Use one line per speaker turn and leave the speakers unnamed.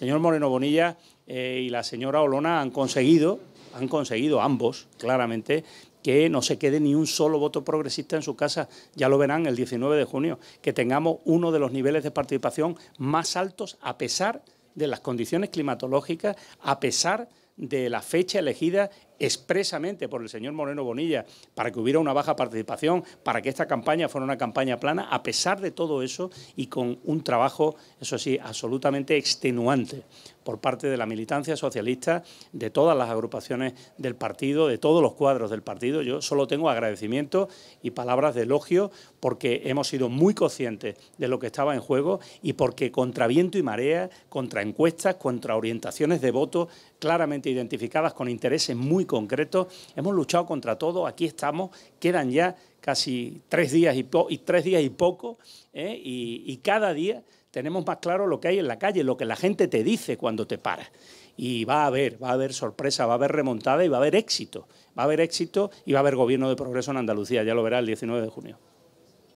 señor Moreno Bonilla eh, y la señora Olona han conseguido, han conseguido ambos, claramente, que no se quede ni un solo voto progresista en su casa, ya lo verán el 19 de junio, que tengamos uno de los niveles de participación más altos a pesar de las condiciones climatológicas, a pesar de la fecha elegida expresamente por el señor Moreno Bonilla para que hubiera una baja participación, para que esta campaña fuera una campaña plana, a pesar de todo eso y con un trabajo, eso sí, absolutamente extenuante por parte de la militancia socialista, de todas las agrupaciones del partido, de todos los cuadros del partido. Yo solo tengo agradecimiento y palabras de elogio porque hemos sido muy conscientes de lo que estaba en juego y porque contra viento y marea, contra encuestas, contra orientaciones de voto claramente identificadas con intereses muy concreto. Hemos luchado contra todo, aquí estamos, quedan ya casi tres días y, tres días y poco, ¿eh? y, y cada día tenemos más claro lo que hay en la calle, lo que la gente te dice cuando te paras y va a haber, va a haber sorpresa, va a haber remontada y va a haber éxito. Va a haber éxito y va a haber gobierno de progreso en Andalucía, ya lo verá el 19 de junio.